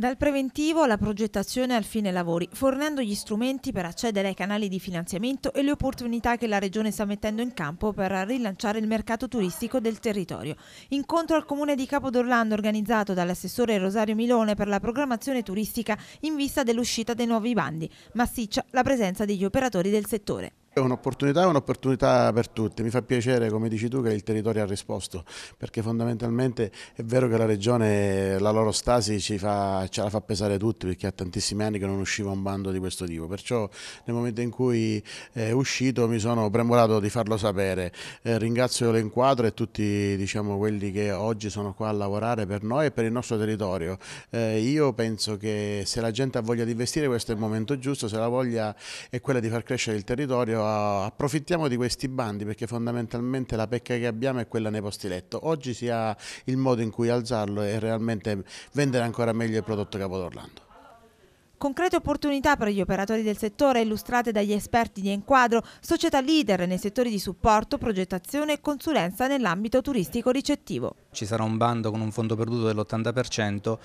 Dal preventivo alla progettazione al fine lavori, fornendo gli strumenti per accedere ai canali di finanziamento e le opportunità che la Regione sta mettendo in campo per rilanciare il mercato turistico del territorio. Incontro al Comune di Capodorlando organizzato dall'assessore Rosario Milone per la programmazione turistica in vista dell'uscita dei nuovi bandi, massiccia la presenza degli operatori del settore. È un'opportunità, è un'opportunità per tutti. Mi fa piacere, come dici tu, che il territorio ha risposto, perché fondamentalmente è vero che la regione, la loro stasi fa, ce la fa pesare tutti, perché ha tantissimi anni che non usciva un bando di questo tipo. Perciò nel momento in cui eh, è uscito mi sono premurato di farlo sapere. Eh, ringrazio l'Enquadro e tutti diciamo, quelli che oggi sono qua a lavorare per noi e per il nostro territorio. Eh, io penso che se la gente ha voglia di investire questo è il momento giusto, se la voglia è quella di far crescere il territorio, approfittiamo di questi bandi perché fondamentalmente la pecca che abbiamo è quella nei posti letto. Oggi si ha il modo in cui alzarlo e realmente vendere ancora meglio il prodotto Capodorlando. Concrete opportunità per gli operatori del settore illustrate dagli esperti di Enquadro, società leader nei settori di supporto, progettazione e consulenza nell'ambito turistico ricettivo. Ci sarà un bando con un fondo perduto dell'80%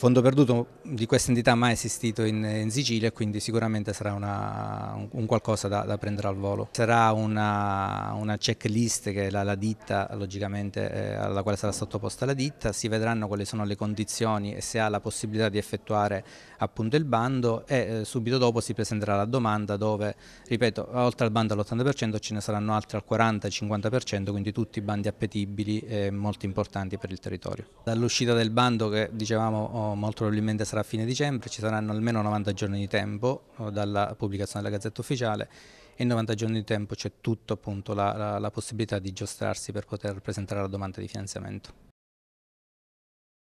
fondo perduto di questa entità mai esistito in, in Sicilia e quindi sicuramente sarà una, un, un, qualcosa da, da, prendere al volo. Sarà una, una checklist che la, la ditta, logicamente, eh, alla quale sarà sottoposta la ditta, si vedranno quali sono le condizioni e se ha la possibilità di effettuare appunto il bando e eh, subito dopo si presenterà la domanda dove, ripeto, oltre al bando all'80% ce ne saranno altri al 40-50%, quindi tutti bandi appetibili e molto importanti per il territorio. Dall'uscita del bando che dicevamo molto probabilmente sarà a fine dicembre, ci saranno almeno 90 giorni di tempo oh, dalla pubblicazione della Gazzetta Ufficiale e in 90 giorni di tempo c'è tutta la, la, la possibilità di giostrarsi per poter presentare la domanda di finanziamento.